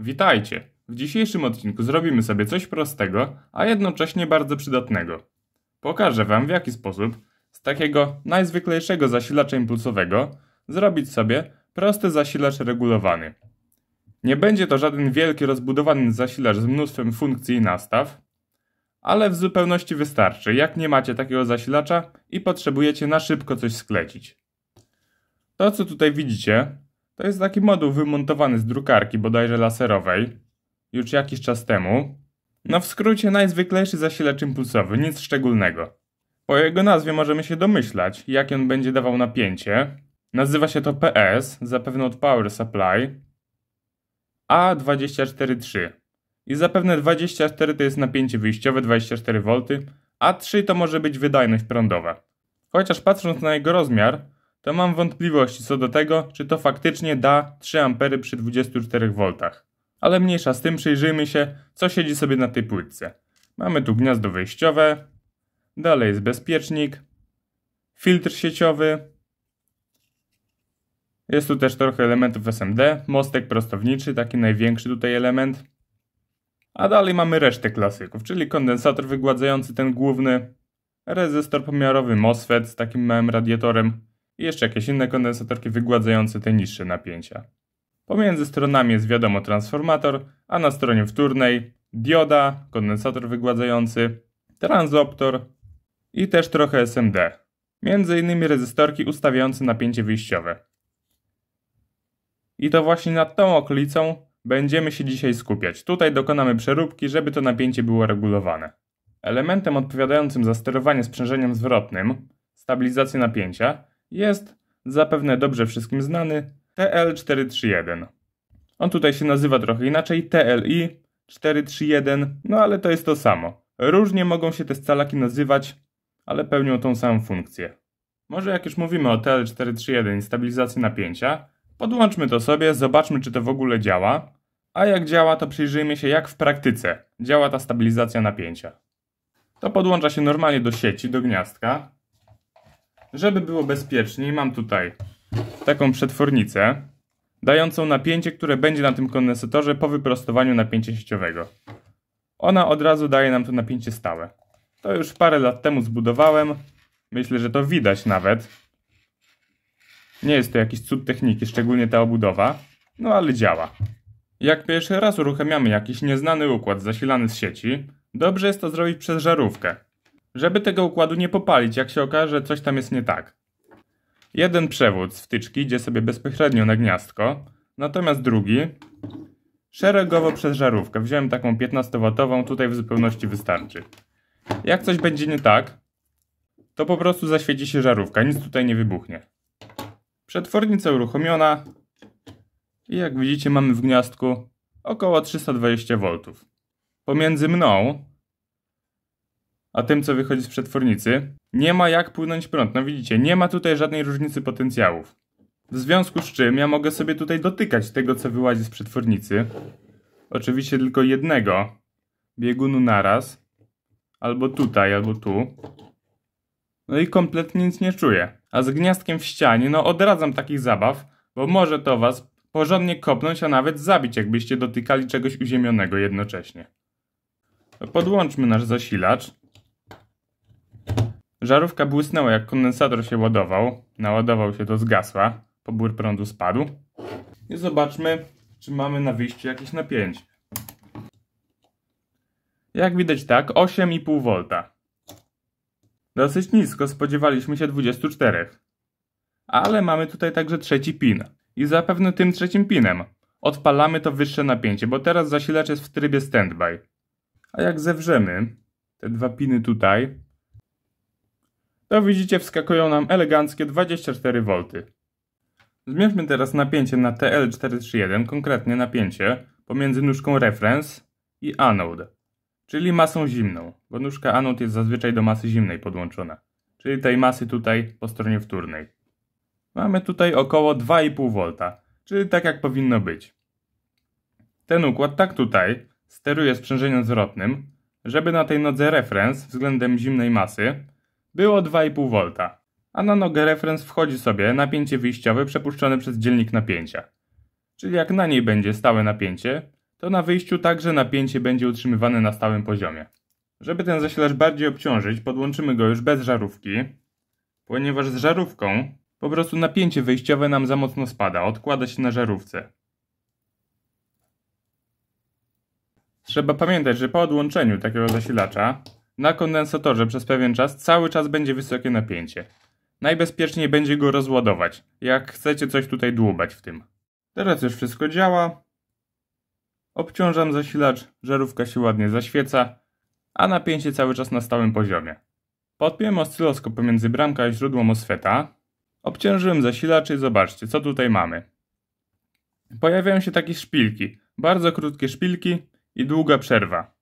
Witajcie! W dzisiejszym odcinku zrobimy sobie coś prostego, a jednocześnie bardzo przydatnego. Pokażę Wam w jaki sposób z takiego najzwyklejszego zasilacza impulsowego zrobić sobie prosty zasilacz regulowany. Nie będzie to żaden wielki rozbudowany zasilacz z mnóstwem funkcji i nastaw, ale w zupełności wystarczy, jak nie macie takiego zasilacza i potrzebujecie na szybko coś sklecić. To co tutaj widzicie to jest taki moduł wymontowany z drukarki bodajże laserowej już jakiś czas temu. No w skrócie najzwyklejszy zasilacz impulsowy, nic szczególnego. Po jego nazwie możemy się domyślać, jakie on będzie dawał napięcie. Nazywa się to PS, zapewne od Power Supply A243. I zapewne 24 to jest napięcie wyjściowe 24V, a 3 to może być wydajność prądowa. Chociaż patrząc na jego rozmiar, to mam wątpliwości co do tego, czy to faktycznie da 3 A przy 24 V. Ale mniejsza z tym przyjrzyjmy się, co siedzi sobie na tej płytce. Mamy tu gniazdo wejściowe, dalej jest bezpiecznik, filtr sieciowy, jest tu też trochę elementów SMD, mostek prostowniczy, taki największy tutaj element. A dalej mamy resztę klasyków, czyli kondensator wygładzający ten główny, rezystor pomiarowy MOSFET z takim małym radiatorem, i jeszcze jakieś inne kondensatorki wygładzające te niższe napięcia. Pomiędzy stronami jest wiadomo transformator, a na stronie wtórnej dioda, kondensator wygładzający, transoptor i też trochę SMD. Między innymi rezystorki ustawiające napięcie wyjściowe. I to właśnie nad tą okolicą będziemy się dzisiaj skupiać. Tutaj dokonamy przeróbki, żeby to napięcie było regulowane. Elementem odpowiadającym za sterowanie sprzężeniem zwrotnym, stabilizację napięcia, jest zapewne dobrze wszystkim znany TL431. On tutaj się nazywa trochę inaczej TLI 431, no ale to jest to samo. Różnie mogą się te scalaki nazywać, ale pełnią tą samą funkcję. Może jak już mówimy o TL431 i stabilizacji napięcia, podłączmy to sobie, zobaczmy czy to w ogóle działa. A jak działa, to przyjrzyjmy się jak w praktyce działa ta stabilizacja napięcia. To podłącza się normalnie do sieci, do gniazdka. Żeby było bezpieczniej, mam tutaj taką przetwornicę, dającą napięcie, które będzie na tym kondensatorze po wyprostowaniu napięcia sieciowego. Ona od razu daje nam to napięcie stałe. To już parę lat temu zbudowałem. Myślę, że to widać nawet. Nie jest to jakiś cud techniki, szczególnie ta obudowa, no ale działa. Jak pierwszy raz uruchamiamy jakiś nieznany układ zasilany z sieci, dobrze jest to zrobić przez żarówkę, żeby tego układu nie popalić, jak się okaże, coś tam jest nie tak. Jeden przewód z wtyczki idzie sobie bezpośrednio na gniazdko, natomiast drugi szeregowo przez żarówkę. Wziąłem taką 15 watową tutaj w zupełności wystarczy. Jak coś będzie nie tak, to po prostu zaświeci się żarówka, nic tutaj nie wybuchnie. Przetwornica uruchomiona i jak widzicie mamy w gniazdku około 320V. Pomiędzy mną a tym, co wychodzi z przetwornicy, nie ma jak płynąć prąd. No widzicie, nie ma tutaj żadnej różnicy potencjałów. W związku z czym ja mogę sobie tutaj dotykać tego, co wyłazi z przetwornicy. Oczywiście tylko jednego biegunu naraz. Albo tutaj, albo tu. No i kompletnie nic nie czuję. A z gniazdkiem w ścianie, no odradzam takich zabaw, bo może to was porządnie kopnąć, a nawet zabić, jakbyście dotykali czegoś uziemionego jednocześnie. No podłączmy nasz zasilacz. Żarówka błysnęła jak kondensator się ładował, naładował się do zgasła, pobór prądu spadł. I zobaczmy, czy mamy na wyjściu jakieś napięcie. Jak widać tak, 8,5 V. Dosyć nisko, spodziewaliśmy się 24. Ale mamy tutaj także trzeci pin. I zapewne tym trzecim pinem odpalamy to wyższe napięcie, bo teraz zasilacz jest w trybie standby. A jak zewrzemy te dwa piny tutaj, to widzicie wskakują nam eleganckie 24V. Zmierzmy teraz napięcie na TL431, konkretnie napięcie pomiędzy nóżką reference i anode, czyli masą zimną, bo nóżka anode jest zazwyczaj do masy zimnej podłączona, czyli tej masy tutaj po stronie wtórnej. Mamy tutaj około 2,5V, czyli tak jak powinno być. Ten układ tak tutaj steruje sprzężeniem zwrotnym, żeby na tej nodze reference względem zimnej masy było 2,5 V, a na nogę reference wchodzi sobie napięcie wyjściowe przepuszczone przez dzielnik napięcia. Czyli jak na niej będzie stałe napięcie, to na wyjściu także napięcie będzie utrzymywane na stałym poziomie. Żeby ten zasilacz bardziej obciążyć, podłączymy go już bez żarówki, ponieważ z żarówką po prostu napięcie wyjściowe nam za mocno spada, odkłada się na żarówce. Trzeba pamiętać, że po odłączeniu takiego zasilacza na kondensatorze przez pewien czas cały czas będzie wysokie napięcie. Najbezpieczniej będzie go rozładować, jak chcecie coś tutaj dłubać w tym. Teraz już wszystko działa. Obciążam zasilacz, żarówka się ładnie zaświeca, a napięcie cały czas na stałym poziomie. Podpiąłem oscyloskop pomiędzy bramką a źródłem MOSFETA. Obciążyłem zasilacz i zobaczcie, co tutaj mamy. Pojawiają się takie szpilki, bardzo krótkie szpilki i długa przerwa.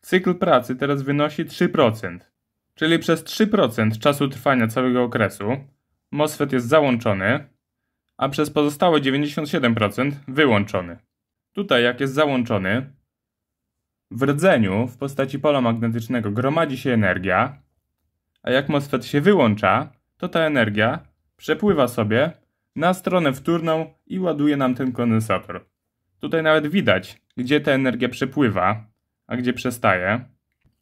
Cykl pracy teraz wynosi 3%, czyli przez 3% czasu trwania całego okresu MOSFET jest załączony, a przez pozostałe 97% wyłączony. Tutaj jak jest załączony, w rdzeniu w postaci pola magnetycznego gromadzi się energia, a jak MOSFET się wyłącza, to ta energia przepływa sobie na stronę wtórną i ładuje nam ten kondensator. Tutaj nawet widać, gdzie ta energia przepływa, a gdzie przestaje.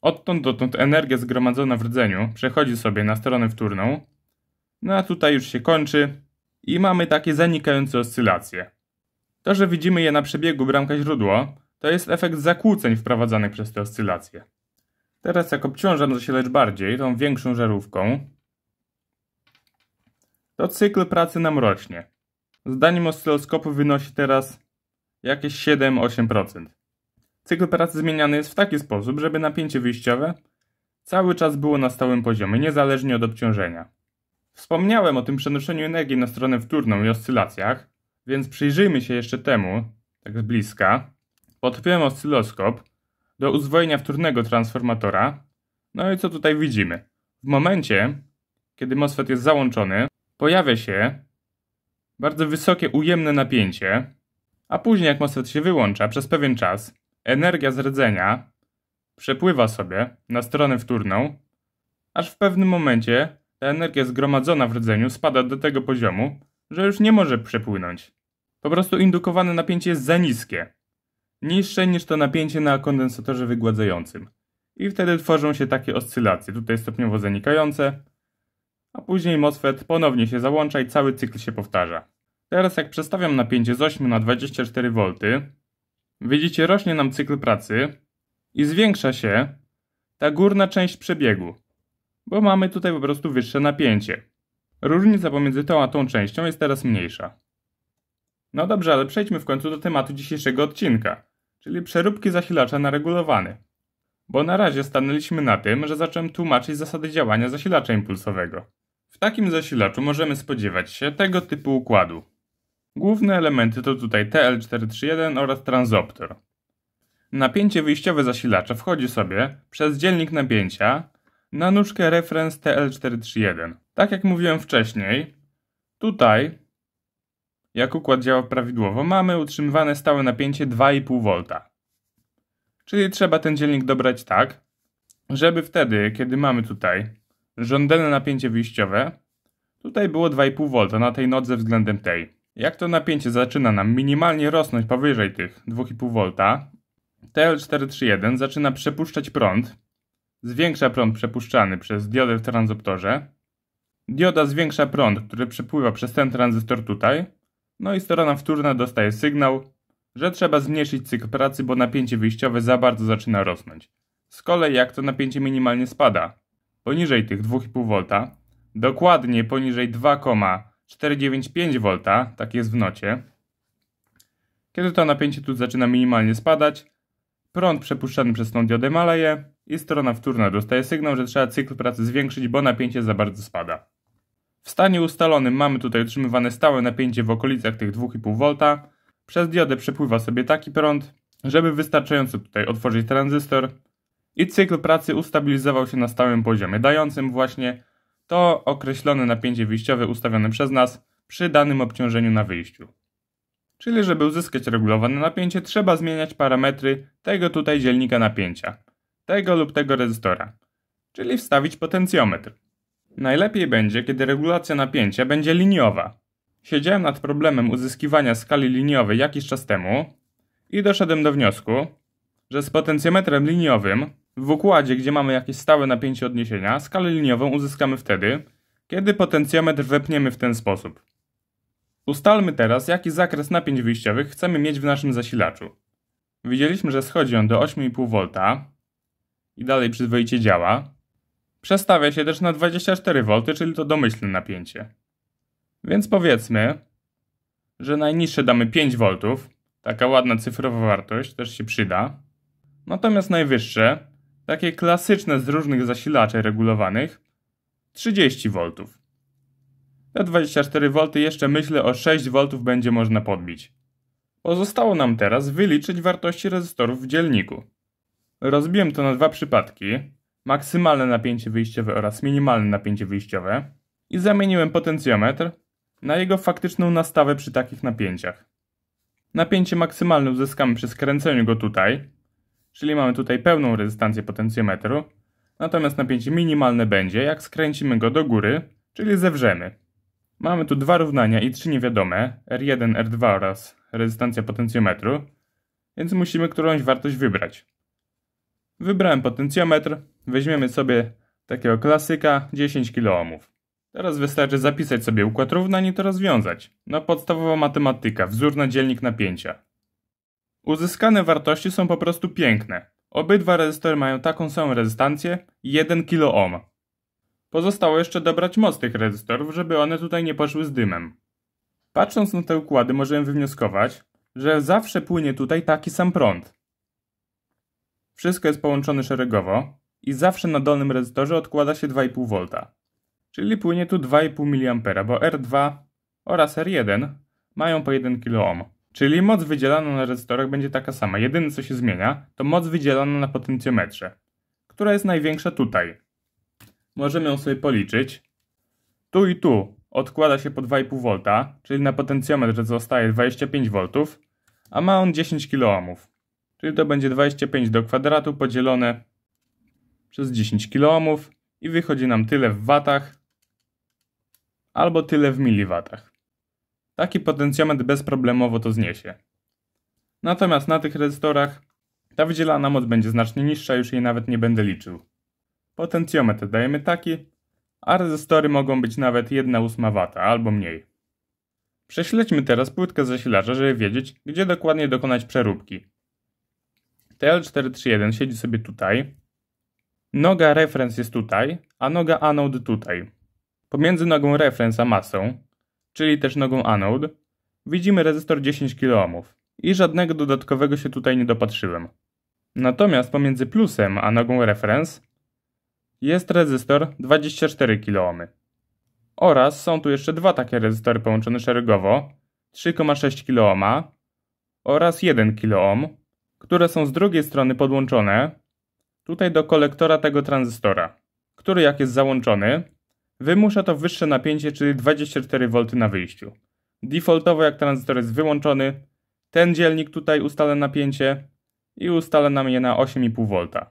Odtąd dotąd energia zgromadzona w rdzeniu przechodzi sobie na stronę wtórną, no a tutaj już się kończy i mamy takie zanikające oscylacje. To, że widzimy je na przebiegu bramka-źródło, to jest efekt zakłóceń wprowadzanych przez te oscylacje. Teraz jak obciążam zasilacz bardziej, tą większą żarówką, to cykl pracy nam rośnie. Zdaniem oscyloskopu wynosi teraz jakieś 7-8%. Cykl pracy zmieniany jest w taki sposób, żeby napięcie wyjściowe cały czas było na stałym poziomie, niezależnie od obciążenia. Wspomniałem o tym przenoszeniu energii na stronę wtórną i oscylacjach, więc przyjrzyjmy się jeszcze temu, tak z bliska. Podpiąłem oscyloskop do uzwojenia wtórnego transformatora. No i co tutaj widzimy? W momencie, kiedy MOSFET jest załączony, pojawia się bardzo wysokie ujemne napięcie, a później jak MOSFET się wyłącza przez pewien czas, energia z rdzenia przepływa sobie na stronę wtórną, aż w pewnym momencie ta energia zgromadzona w rdzeniu spada do tego poziomu, że już nie może przepłynąć. Po prostu indukowane napięcie jest za niskie, niższe niż to napięcie na kondensatorze wygładzającym. I wtedy tworzą się takie oscylacje, tutaj stopniowo zanikające, a później MOSFET ponownie się załącza i cały cykl się powtarza. Teraz jak przestawiam napięcie z 8 na 24V, widzicie, rośnie nam cykl pracy i zwiększa się ta górna część przebiegu, bo mamy tutaj po prostu wyższe napięcie. Różnica pomiędzy tą a tą częścią jest teraz mniejsza. No dobrze, ale przejdźmy w końcu do tematu dzisiejszego odcinka, czyli przeróbki zasilacza na regulowany. Bo na razie stanęliśmy na tym, że zacząłem tłumaczyć zasady działania zasilacza impulsowego. W takim zasilaczu możemy spodziewać się tego typu układu. Główne elementy to tutaj TL431 oraz transoptor. Napięcie wyjściowe zasilacza wchodzi sobie przez dzielnik napięcia na nóżkę reference TL431. Tak jak mówiłem wcześniej, tutaj jak układ działa prawidłowo, mamy utrzymywane stałe napięcie 2,5 V. Czyli trzeba ten dzielnik dobrać tak, żeby wtedy, kiedy mamy tutaj żądane napięcie wyjściowe, tutaj było 2,5 V na tej nodze względem tej. Jak to napięcie zaczyna nam minimalnie rosnąć powyżej tych 2,5 V, TL431 zaczyna przepuszczać prąd, zwiększa prąd przepuszczany przez diodę w tranzystorze, dioda zwiększa prąd, który przepływa przez ten tranzystor tutaj, no i strona wtórna dostaje sygnał, że trzeba zmniejszyć cykl pracy, bo napięcie wyjściowe za bardzo zaczyna rosnąć. Z kolei jak to napięcie minimalnie spada, poniżej tych 2,5 V, dokładnie poniżej 2, 4,95V, tak jest w nocie. Kiedy to napięcie tu zaczyna minimalnie spadać, prąd przepuszczany przez tą diodę maleje i strona wtórna dostaje sygnał, że trzeba cykl pracy zwiększyć, bo napięcie za bardzo spada. W stanie ustalonym mamy tutaj utrzymywane stałe napięcie w okolicach tych 2,5V. Przez diodę przepływa sobie taki prąd, żeby wystarczająco tutaj otworzyć tranzystor i cykl pracy ustabilizował się na stałym poziomie, dającym właśnie to określone napięcie wyjściowe ustawione przez nas przy danym obciążeniu na wyjściu. Czyli żeby uzyskać regulowane napięcie trzeba zmieniać parametry tego tutaj dzielnika napięcia, tego lub tego rezystora, czyli wstawić potencjometr. Najlepiej będzie, kiedy regulacja napięcia będzie liniowa. Siedziałem nad problemem uzyskiwania skali liniowej jakiś czas temu i doszedłem do wniosku, że z potencjometrem liniowym w układzie, gdzie mamy jakieś stałe napięcie odniesienia, skalę liniową uzyskamy wtedy, kiedy potencjometr wepniemy w ten sposób. Ustalmy teraz, jaki zakres napięć wyjściowych chcemy mieć w naszym zasilaczu. Widzieliśmy, że schodzi on do 8,5 V i dalej przyzwoicie działa. Przestawia się też na 24 V, czyli to domyślne napięcie. Więc powiedzmy, że najniższe damy 5 V, taka ładna cyfrowa wartość też się przyda. Natomiast najwyższe takie klasyczne z różnych zasilaczy regulowanych, 30 V. Na 24 V jeszcze myślę o 6 V będzie można podbić. Pozostało nam teraz wyliczyć wartości rezystorów w dzielniku. Rozbiłem to na dwa przypadki, maksymalne napięcie wyjściowe oraz minimalne napięcie wyjściowe i zamieniłem potencjometr na jego faktyczną nastawę przy takich napięciach. Napięcie maksymalne uzyskamy przy skręceniu go tutaj, czyli mamy tutaj pełną rezystancję potencjometru, natomiast napięcie minimalne będzie, jak skręcimy go do góry, czyli zewrzemy. Mamy tu dwa równania i trzy niewiadome, R1, R2 oraz rezystancja potencjometru, więc musimy którąś wartość wybrać. Wybrałem potencjometr, weźmiemy sobie takiego klasyka 10 kiloohmów. Teraz wystarczy zapisać sobie układ równań i to rozwiązać. No podstawowa matematyka, wzór na dzielnik napięcia. Uzyskane wartości są po prostu piękne. Obydwa rezystory mają taką samą rezystancję 1 kiloohm. Pozostało jeszcze dobrać moc tych rezystorów, żeby one tutaj nie poszły z dymem. Patrząc na te układy możemy wywnioskować, że zawsze płynie tutaj taki sam prąd. Wszystko jest połączone szeregowo i zawsze na dolnym rezystorze odkłada się 2,5 V. Czyli płynie tu 2,5 mA, bo R2 oraz R1 mają po 1 kiloohm. Czyli moc wydzielana na rezystorach będzie taka sama. Jedyne co się zmienia to moc wydzielana na potencjometrze, która jest największa tutaj. Możemy ją sobie policzyć. Tu i tu odkłada się po 2,5 V, czyli na potencjometrze zostaje 25 V, a ma on 10 kOhm. Czyli to będzie 25 do kwadratu podzielone przez 10 kOhm i wychodzi nam tyle w watach albo tyle w miliwatach taki potencjometr bezproblemowo to zniesie. Natomiast na tych rezystorach ta wydzielana moc będzie znacznie niższa, już jej nawet nie będę liczył. Potencjometr dajemy taki, a rezystory mogą być nawet 1,8 W albo mniej. Prześledźmy teraz płytkę zasilacza, żeby wiedzieć, gdzie dokładnie dokonać przeróbki. TL431 siedzi sobie tutaj, noga reference jest tutaj, a noga anode tutaj. Pomiędzy nogą reference a masą czyli też nogą anode, widzimy rezystor 10 kOhm i żadnego dodatkowego się tutaj nie dopatrzyłem. Natomiast pomiędzy plusem a nogą reference jest rezystor 24 kOhm. Oraz są tu jeszcze dwa takie rezystory połączone szeregowo, 3,6 kOhm oraz 1 kOhm, które są z drugiej strony podłączone tutaj do kolektora tego tranzystora, który jak jest załączony, Wymusza to wyższe napięcie, czyli 24V na wyjściu. Defaultowo jak tranzystor jest wyłączony, ten dzielnik tutaj ustala napięcie i ustala nam je na 8,5V.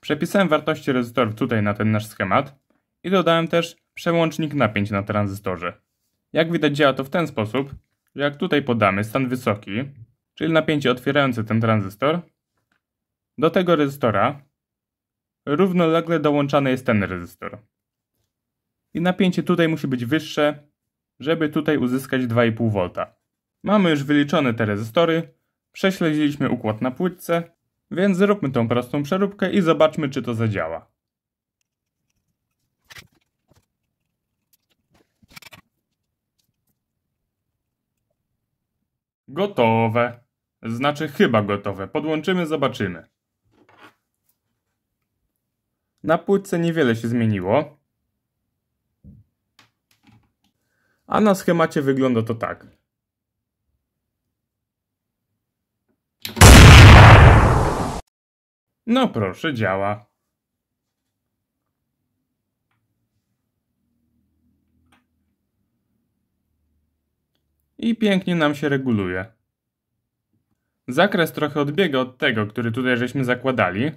Przepisałem wartości rezystorów tutaj na ten nasz schemat i dodałem też przełącznik napięć na tranzystorze. Jak widać działa to w ten sposób, że jak tutaj podamy stan wysoki, czyli napięcie otwierające ten tranzystor, do tego rezystora równolegle dołączany jest ten rezystor i napięcie tutaj musi być wyższe, żeby tutaj uzyskać 2,5 V. Mamy już wyliczone te rezystory, prześledziliśmy układ na płytce, więc zróbmy tą prostą przeróbkę i zobaczmy czy to zadziała. Gotowe. Znaczy chyba gotowe. Podłączymy, zobaczymy. Na płytce niewiele się zmieniło. A na schemacie wygląda to tak. No proszę, działa. I pięknie nam się reguluje. Zakres trochę odbiega od tego, który tutaj żeśmy zakładali,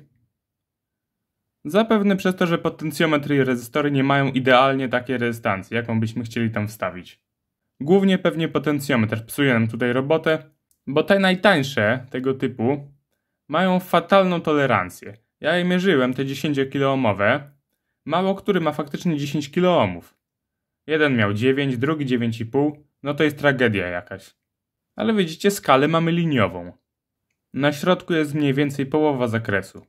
Zapewne przez to, że potencjometry i rezystory nie mają idealnie takiej rezystancji, jaką byśmy chcieli tam wstawić. Głównie pewnie potencjometr psuje nam tutaj robotę, bo te najtańsze tego typu mają fatalną tolerancję. Ja je mierzyłem, te 10-kiloomowe. Mało który ma faktycznie 10 kiloohmów. Jeden miał 9, drugi 9,5. No to jest tragedia jakaś. Ale widzicie, skalę mamy liniową. Na środku jest mniej więcej połowa zakresu.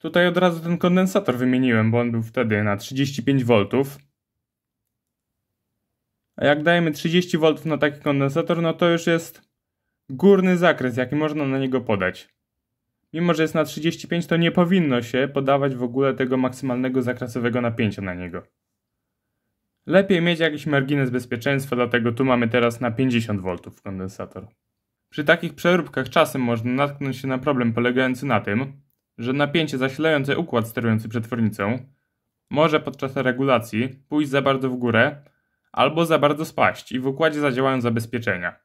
Tutaj od razu ten kondensator wymieniłem, bo on był wtedy na 35 V. A jak dajemy 30 V na taki kondensator, no to już jest górny zakres, jaki można na niego podać. Mimo, że jest na 35, to nie powinno się podawać w ogóle tego maksymalnego zakresowego napięcia na niego. Lepiej mieć jakiś margines bezpieczeństwa, dlatego tu mamy teraz na 50 V kondensator. Przy takich przeróbkach czasem można natknąć się na problem polegający na tym, że napięcie zasilające układ sterujący przetwornicą może podczas regulacji pójść za bardzo w górę albo za bardzo spaść i w układzie zadziałają zabezpieczenia.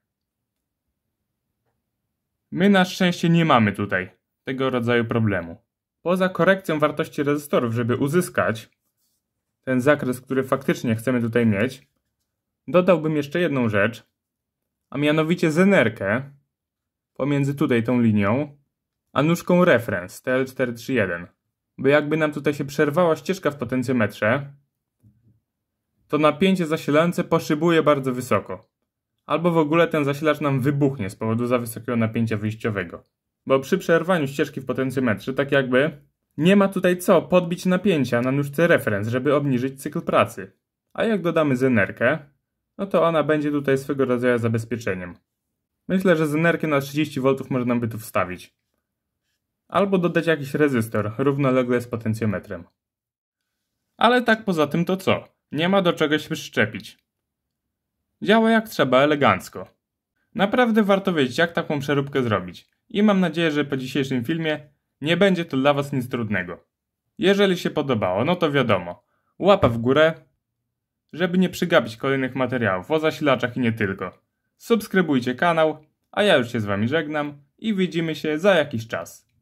My na szczęście nie mamy tutaj tego rodzaju problemu. Poza korekcją wartości rezystorów, żeby uzyskać ten zakres, który faktycznie chcemy tutaj mieć, dodałbym jeszcze jedną rzecz, a mianowicie zenerkę pomiędzy tutaj tą linią a nóżką reference TL431. Bo jakby nam tutaj się przerwała ścieżka w potencjometrze, to napięcie zasilające poszybuje bardzo wysoko. Albo w ogóle ten zasilacz nam wybuchnie z powodu za wysokiego napięcia wyjściowego. Bo przy przerwaniu ścieżki w potencjometrze, tak jakby nie ma tutaj co podbić napięcia na nóżce reference, żeby obniżyć cykl pracy. A jak dodamy zenerkę, no to ona będzie tutaj swego rodzaju zabezpieczeniem. Myślę, że zenerkę na 30V można by tu wstawić albo dodać jakiś rezystor równolegle z potencjometrem. Ale tak poza tym to co? Nie ma do czego się Działa jak trzeba elegancko. Naprawdę warto wiedzieć jak taką przeróbkę zrobić i mam nadzieję, że po dzisiejszym filmie nie będzie to dla Was nic trudnego. Jeżeli się podobało, no to wiadomo, łapa w górę, żeby nie przygapić kolejnych materiałów o zasilaczach i nie tylko. Subskrybujcie kanał, a ja już się z Wami żegnam i widzimy się za jakiś czas.